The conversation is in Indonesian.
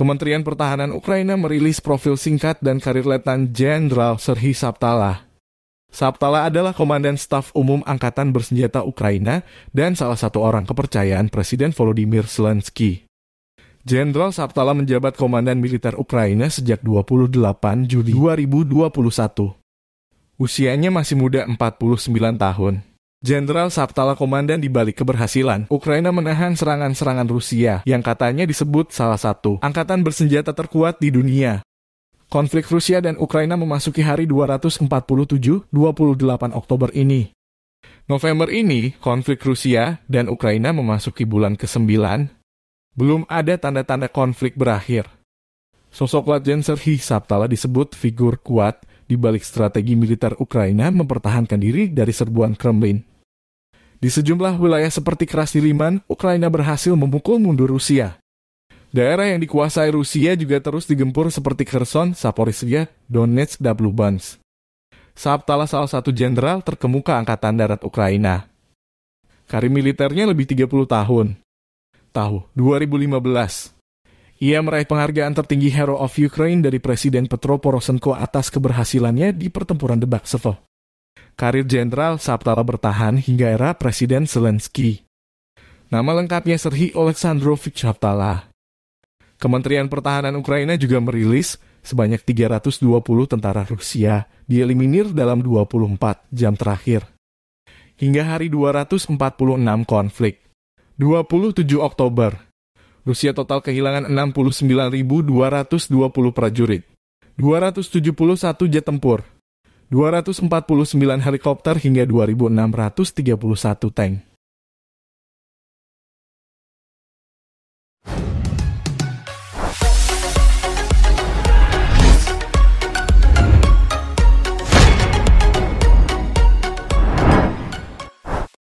Kementerian Pertahanan Ukraina merilis profil singkat dan karir letan Jenderal Serhi Saptala. Saptala adalah Komandan Staf Umum Angkatan Bersenjata Ukraina dan salah satu orang kepercayaan Presiden Volodymyr Zelensky. Jenderal Saptala menjabat Komandan Militer Ukraina sejak 28 Juli 2021. Usianya masih muda 49 tahun. Jenderal Saptala komandan di balik keberhasilan Ukraina menahan serangan-serangan Rusia yang katanya disebut salah satu angkatan bersenjata terkuat di dunia. Konflik Rusia dan Ukraina memasuki hari 247, 28 Oktober ini. November ini, konflik Rusia dan Ukraina memasuki bulan ke-9. Belum ada tanda-tanda konflik berakhir. Sosok Latjen Serhi Saptala disebut figur kuat di balik strategi militer Ukraina mempertahankan diri dari serbuan Kremlin. Di sejumlah wilayah seperti Krasiliman, Ukraina berhasil memukul mundur Rusia. Daerah yang dikuasai Rusia juga terus digempur seperti Kherson, Saporizhia, Donetsk, dan Lubansk. Sabtalah salah satu jenderal terkemuka Angkatan Darat Ukraina. Karir militernya lebih 30 tahun. Tahu, 2015. Ia meraih penghargaan tertinggi Hero of Ukraine dari Presiden Petro Poroshenko atas keberhasilannya di pertempuran Sevo karir Jenderal Saptara bertahan hingga era Presiden Zelensky. Nama lengkapnya Serhi Oleksandrovich Saptala. Kementerian Pertahanan Ukraina juga merilis sebanyak 320 tentara Rusia dieliminir dalam 24 jam terakhir. Hingga hari 246 konflik. 27 Oktober, Rusia total kehilangan 69.220 prajurit, 271 jet tempur, 249 helikopter hingga 2.631 tank.